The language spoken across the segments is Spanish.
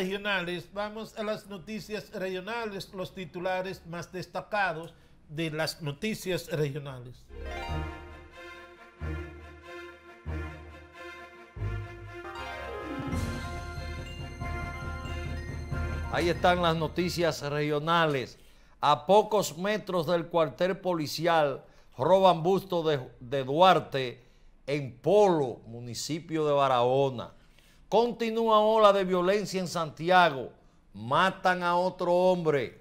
regionales, vamos a las noticias regionales, los titulares más destacados de las noticias regionales. Ahí están las noticias regionales. A pocos metros del cuartel policial roban busto de, de Duarte en Polo, municipio de Barahona. Continúa ola de violencia en Santiago. Matan a otro hombre.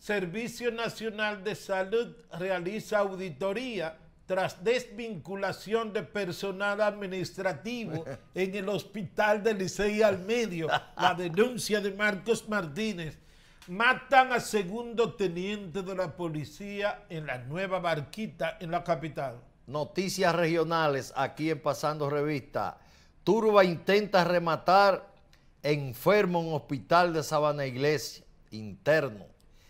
Servicio Nacional de Salud realiza auditoría tras desvinculación de personal administrativo en el hospital de Licey al Medio, la denuncia de Marcos Martínez. Matan a segundo teniente de la policía en la nueva barquita en la capital. Noticias regionales aquí en Pasando Revista. Turba intenta rematar enfermo en hospital de Sabana Iglesia, interno.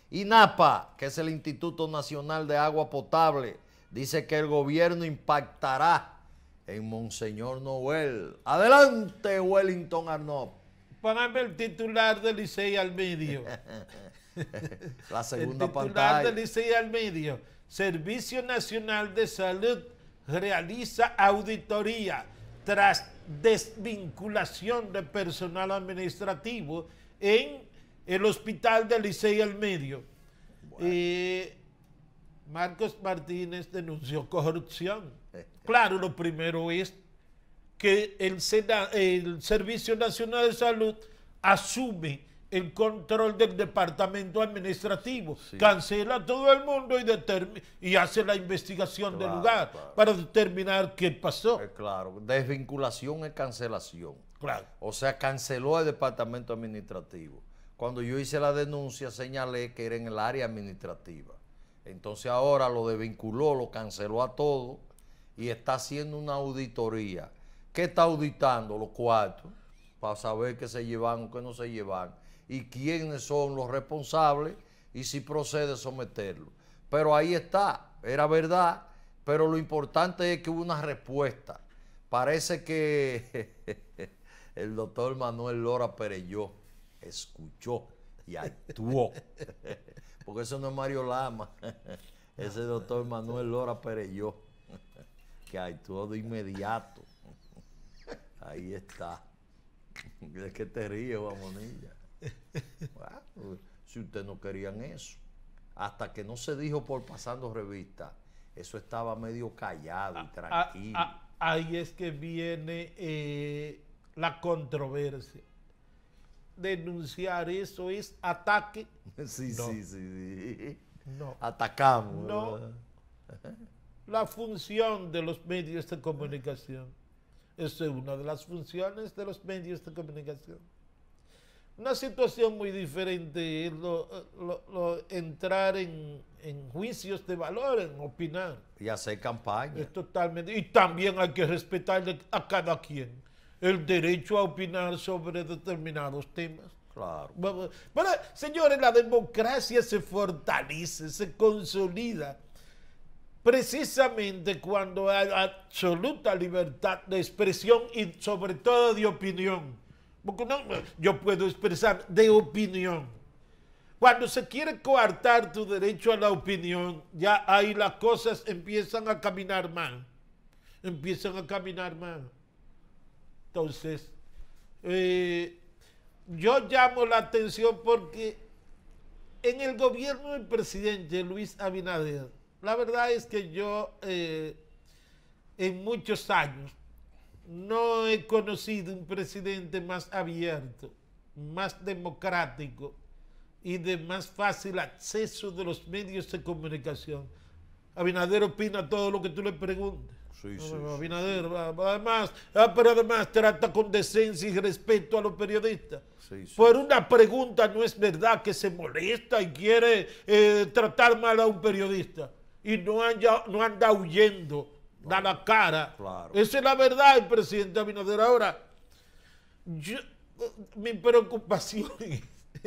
Napa, que es el Instituto Nacional de Agua Potable, dice que el gobierno impactará en Monseñor Noel. Adelante, Wellington Arnott. Póngame el titular del Licey al medio. La segunda el titular del Licey al medio. Servicio Nacional de Salud realiza auditoría tras desvinculación de personal administrativo en el hospital de Licey el Medio. Eh, Marcos Martínez denunció corrupción. Eh, eh. Claro, lo primero es que el, el Servicio Nacional de Salud asume el control del departamento administrativo. Cancela a todo el mundo y, hace la investigación del lugar para determinar qué pasó. Eh, claro, desvinculación es cancelación. Claro. O sea, canceló el departamento administrativo. Cuando yo hice la denuncia señalé que era en el área administrativa. Entonces ahora lo desvinculó, lo canceló a todo y está haciendo una auditoría. ¿Qué está auditando? Los cuartos para saber qué se llevan o qué no se llevan y quiénes son los responsables y si procede someterlo. Pero ahí está, era verdad, pero lo importante es que hubo una respuesta. Parece que el doctor Manuel Lora Pereyó escuchó y actuó, porque eso no es Mario Lama, ese doctor Manuel Lora Pereyó, que actuó de inmediato. Ahí está. ¿De que te río vamos si ustedes no querían eso. Hasta que no se dijo por pasando revista, eso estaba medio callado y ah, ah, tranquilo. Ah, ahí es que viene eh, la controversia. Denunciar eso es ataque. sí, sí, sí. No. Atacamos. No. La función de los medios de comunicación esa es una de las funciones de los medios de comunicación. Una situación muy diferente es lo, entrar en, juicios de valor, en opinar. Y hacer campaña. totalmente. Y también hay que respetar a cada quien el derecho a opinar sobre determinados temas. Claro. Bueno, señores, la democracia se fortalece, se consolida precisamente cuando hay absoluta libertad de expresión y sobre todo de opinión. Porque no, yo puedo expresar de opinión. Cuando se quiere coartar tu derecho a la opinión, ya ahí las cosas empiezan a caminar mal. Empiezan a caminar mal. Entonces, eh, yo llamo la atención porque en el gobierno del presidente Luis Abinader, la verdad es que yo eh, en muchos años no he conocido un presidente más abierto, más democrático y de más fácil acceso de los medios de comunicación. Abinader opina todo lo que tú le preguntes. Sí, sí, Abinader, además, ah, pero además trata con decencia y respeto a los periodistas. Por una pregunta no es verdad que se molesta y quiere eh, tratar mal a un periodista y no, no anda huyendo da la cara. Esa es la verdad, el presidente Abinader. Ahora, mi preocupación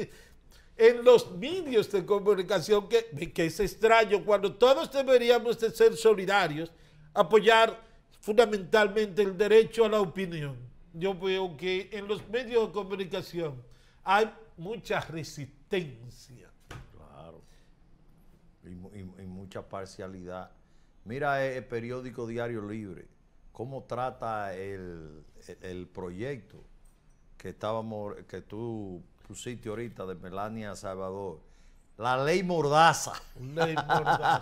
en los medios de comunicación, que, que es extraño, cuando todos deberíamos de ser solidarios, apoyar fundamentalmente el derecho a la opinión. Yo veo que en los medios de comunicación hay mucha resistencia y, mucha parcialidad. Mira eh, el, periódico Diario Libre, cómo trata el, proyecto que estábamos, que tú pusiste ahorita de Melania Salvador. La ley mordaza. Ley mordaza.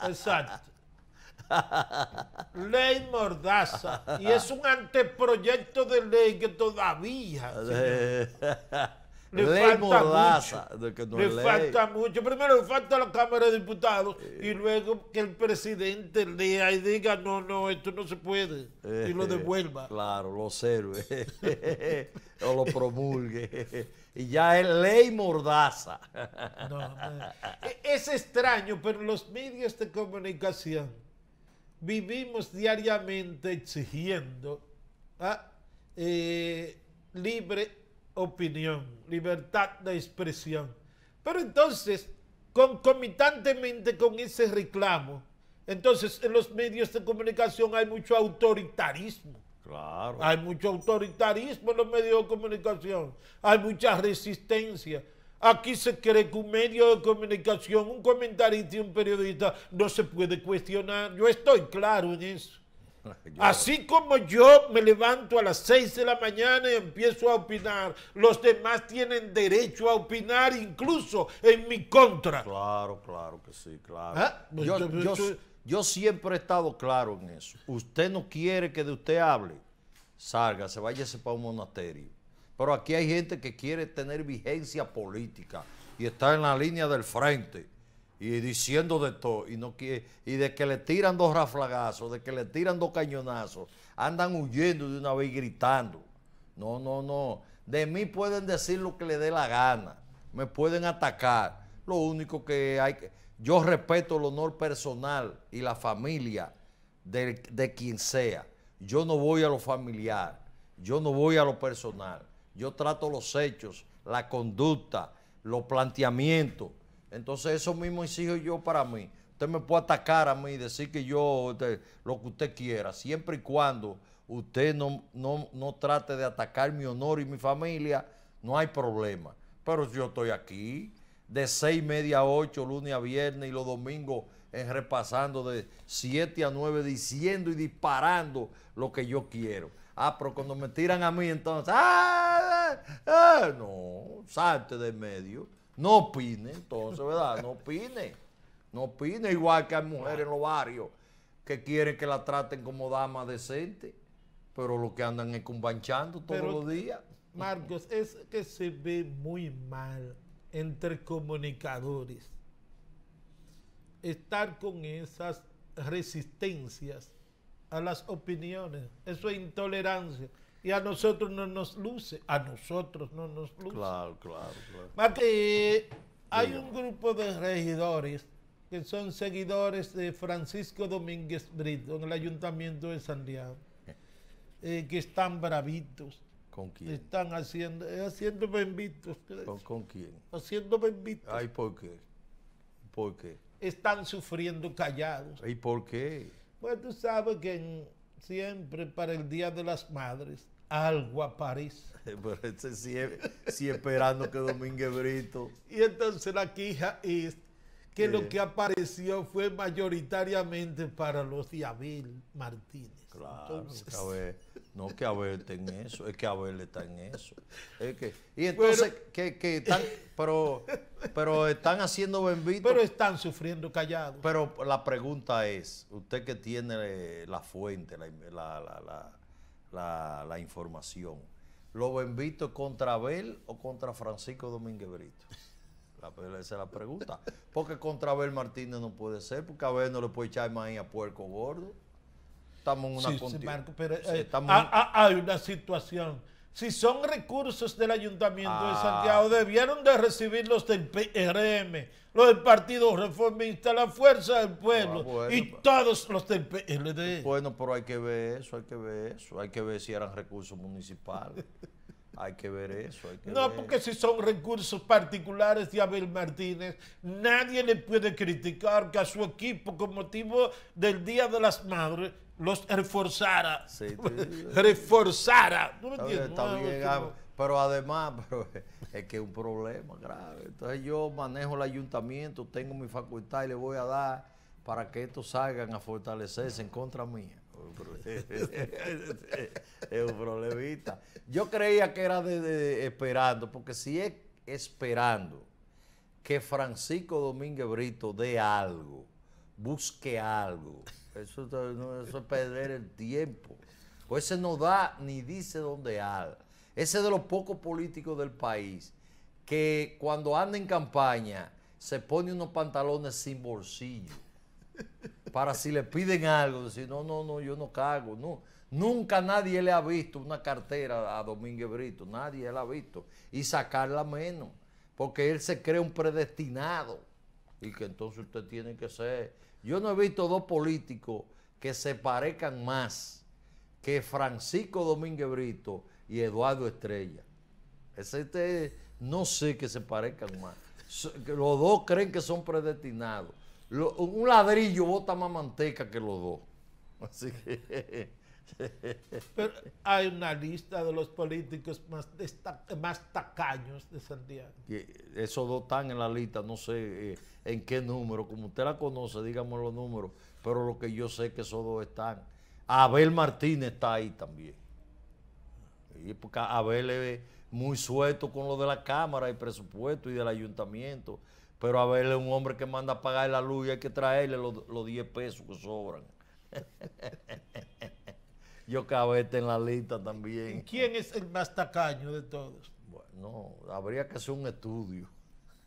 Exacto. Ley mordaza. Y es un anteproyecto de ley que todavía. le falta mucho. Primero le falta la Cámara de Diputados y luego que el presidente lea y diga, no, no, esto no se puede. Y lo eh, devuelva. Claro, lo observe. o lo promulgue. y ya es ley Mordaza. E-, es extraño, pero los medios de comunicación vivimos diariamente exigiendo ah, eh, libre opinión, libertad de expresión. Pero entonces, concomitantemente con ese reclamo, entonces en los medios de comunicación hay mucho autoritarismo. Claro. Hay mucho autoritarismo en los medios de comunicación, hay mucha resistencia. Aquí se cree que un medio de comunicación, un comentarista y un periodista no se puede cuestionar. Yo estoy claro en eso. Así como yo me levanto a las 6 de la mañana y empiezo a opinar, los demás tienen derecho a opinar incluso en mi contra. Claro, claro que sí, claro. Ah, pues yo, yo, siempre he estado claro en eso. Usted no quiere que de usted hable, salga, se váyase para un monasterio. Pero aquí hay gente que quiere tener vigencia política y está en la línea del frente y diciendo de todo, y, no, y de que le tiran dos raflagazos, de que le tiran dos cañonazos, andan huyendo de una vez gritando. No, no, no. De mí pueden decir lo que le dé la gana, me pueden atacar. Lo único que hay que. Yo respeto el honor personal y la familia de, de quien sea. Yo no voy a lo familiar, yo no voy a lo personal. Yo trato los hechos, la conducta, los planteamientos entonces eso mismo exijo yo para mí. Usted me puede atacar a mí y decir que yo este, lo que usted quiera, siempre y cuando usted no, trate de atacar mi honor y mi familia, no hay problema. Pero yo estoy aquí de seis y media a ocho, lunes a viernes y los domingos repasando de siete a nueve, diciendo y disparando lo que yo quiero. Ah, pero cuando me tiran a mí entonces, ¡ah! ah, ¡Ah! no, salte de medio. No opine, entonces, ¿verdad? No opine. No opine, igual que hay mujeres en los barrios que quieren que la traten como dama decente, pero lo que andan es todos los días. Marcos, es que se ve muy mal entre comunicadores estar con esas resistencias a las opiniones. Eso es intolerancia y a nosotros no nos luce, a nosotros no nos luce. Claro, claro, claro. Eh, hay un grupo de regidores que son seguidores de Francisco Domínguez Brito en el ayuntamiento de Santiago, eh, que están bravitos. ¿Con quién? Están haciendo, eh, haciendo benditos. ¿Con, quién? Haciendo benditos. Ay, ¿por qué? ¿Por qué? Están sufriendo callados. ¿Y por qué? Pues tú sabes que siempre para el Día de las Madres algo aparece. Pero ese sí, esperando que Domínguez Brito. Y entonces la quija es que lo que apareció fue mayoritariamente para los de Martínez. Claro, no que Abel está en eso, es que Abel está en eso. y entonces, que, que están, pero, pero están haciendo bendito. Pero están sufriendo callados. Pero la pregunta es, usted que tiene la fuente, la la, información. ¿Lo visto contra Abel o contra Francisco Domínguez Brito? La, esa es la pregunta. Porque contra Abel Martínez no puede ser, porque Abel no le puede echar maíz a puerco gordo. Estamos en una sí, eh, hay una situación si son recursos del Ayuntamiento de ah. Santiago, debieron de recibir los del PRM, los del Partido Reformista, la Fuerza del Pueblo ah, y todos los del PLD. Bueno, pero hay que ver eso, hay que ver eso, hay que ver si eran recursos municipales. Hay que ver eso. Hay que no, porque si son recursos particulares de Abel Martínez, nadie le puede criticar que a su equipo, con motivo del Día de las Madres, los reforzara. Sí, reforzara. ¿No pero además, pero es que es un problema grave. Entonces yo manejo el ayuntamiento, tengo mi facultad y le voy a dar para que estos salgan a fortalecerse en contra mía. es, un problemita. Yo creía que era de, esperando, porque si es esperando que Francisco Domínguez Brito dé algo, busque algo, eso, es perder el tiempo. O ese no da ni dice dónde al. Ese de los pocos políticos del país que cuando anda en campaña se pone unos pantalones sin bolsillo para si le piden algo, decir, no, no, no, yo no cago, no. Nunca nadie le ha visto una cartera a Domínguez Brito, nadie la ha visto. Y sacarla menos, porque él se cree un predestinado. Y que entonces usted tiene que ser. Yo no he visto dos políticos que se parezcan más que Francisco Domínguez Brito y Eduardo Estrella. Este, no sé que se parezcan más. Los dos creen que son predestinados un ladrillo bota más manteca que los dos. Así que. Pero hay una lista de los políticos más, más tacaños de Santiago. Esos dos están en la lista, no sé eh, en qué número. Como usted la conoce, digamos los números. Pero lo que yo sé es que esos dos están. Abel Martínez está ahí también. Y porque Abel es muy suelto con lo de la Cámara y presupuesto y del ayuntamiento. Pero a verle un hombre que manda a pagar la luz y hay que traerle los, 10 pesos que sobran. Yo cabete en la lista también. ¿Quién es el más tacaño de todos? Bueno, habría que hacer un estudio.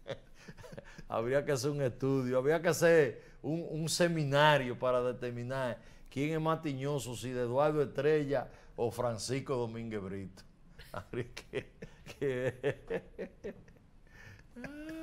habría que hacer un estudio. Habría que hacer un, seminario para determinar quién es más tiñoso, si de Eduardo Estrella o Francisco Domínguez Brito.